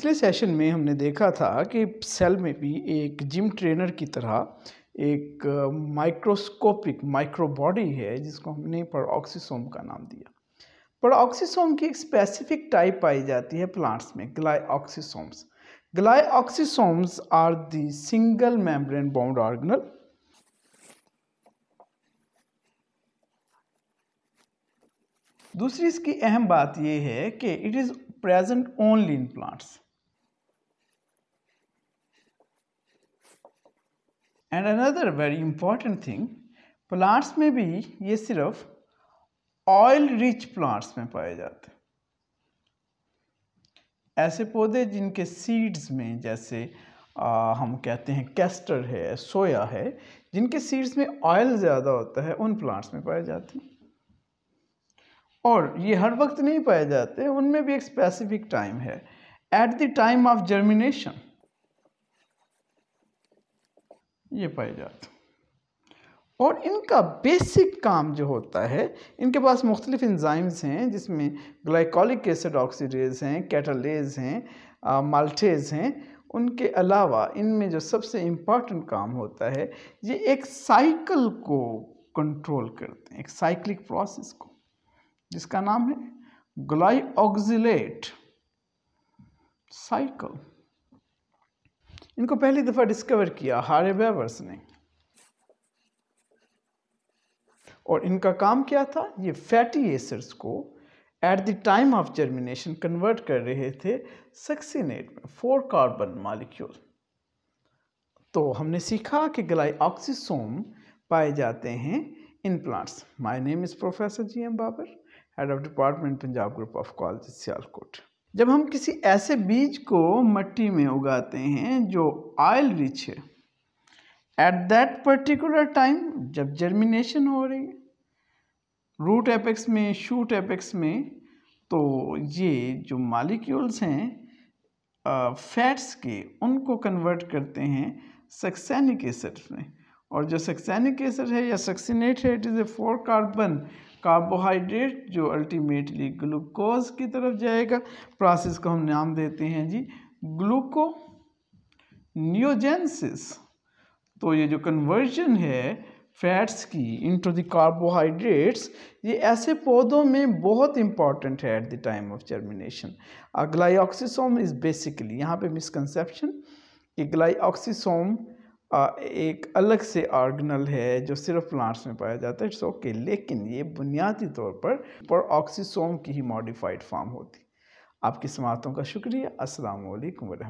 पिछले सेशन में हमने देखा था कि सेल में भी एक जिम ट्रेनर की तरह एक माइक्रोस्कोपिक माइक्रोबॉडी है जिसको हमने पर का नाम दिया पर की एक स्पेसिफिक टाइप पाई जाती है प्लांट्स में glyoxysomes glyoxysomes are the single membrane bound organelle दूसरी इसकी अहम बात यह है कि it is present only in plants and another very important thing plants में भी ये सिर्फ ऑयल रिच प्लांट्स में पाए जाते हैं ऐसे पौधे जिनके सीड्स में जैसे आ, हम कहते हैं कैस्टर है सोया है जिनके सीड्स में ऑयल ज़्यादा होता है उन प्लांट्स में पाए जाते हैं और ये हर वक्त नहीं पाए जाते उनमें भी एक स्पेसिफिक टाइम है at the time of germination ये पाए जाते हैं और इनका बेसिक काम जो होता है इनके पास मुख्तलिफ इंजाइम्स हैं जिसमें ग्लाइकोलिक एसिड ऑक्सीडेज हैं कैटलेज हैं माल्टेज हैं उनके अलावा इनमें जो सबसे इम्पॉर्टेंट काम होता है ये एक साइकिल को कंट्रोल करते हैं एक साइक्लिक प्रोसेस को जिसका नाम है ग्लाइऑक्जिलेट साइकिल इनको पहली दफ़ा डिस्कवर किया हारे वेवर्स ने और इनका काम क्या था ये फैटी एसिड्स को at the time of germination convert कर रहे थे सक्सीनेट में फोर कार्बन मालिक्यूल तो हमने सीखा कि गलाई ऑक्सीसोम पाए जाते हैं इन plants my name is professor G M Babar head of department Punjab group of college Sialkot जब हम किसी ऐसे बीज को मट्टी में उगाते हैं जो ऑयल रिच है एट दैट पर्टिकुलर टाइम जब जर्मिनेशन हो रही है रूट एपेक्स में शूट एपेक्स में तो ये जो मालिक्यूल्स हैं फैट्स के उनको कन्वर्ट करते हैं सक्सैनिक एसिड में और जो सक्सैनिक एसिड है या सक्सीनेट है it is a four carbon carbohydrate जो अल्टीमेटली ग्लूकोज की तरफ जाएगा प्रोसेस को हम नाम देते हैं जी ग्लूको न्योजेंसिस तो ये जो कन्वर्जन है फैट्स की इनटू द कार्बोहाइड्रेट्स ये ऐसे पौधों में बहुत इंपॉर्टेंट है at the time of germination glyoxysome is basically यहाँ पे मिसकंसेप्शन कि ग्लाइऑक्सीसोम एक अलग से ऑर्गनल है जो सिर्फ प्लांट्स में पाया जाता है इट्स ओके okay, लेकिन ये बुनियादी तौर पर पर ऑक्सीसोम की ही मॉडिफाइड फॉर्म होती आपकी समातों का शुक्रिया असल वरहमल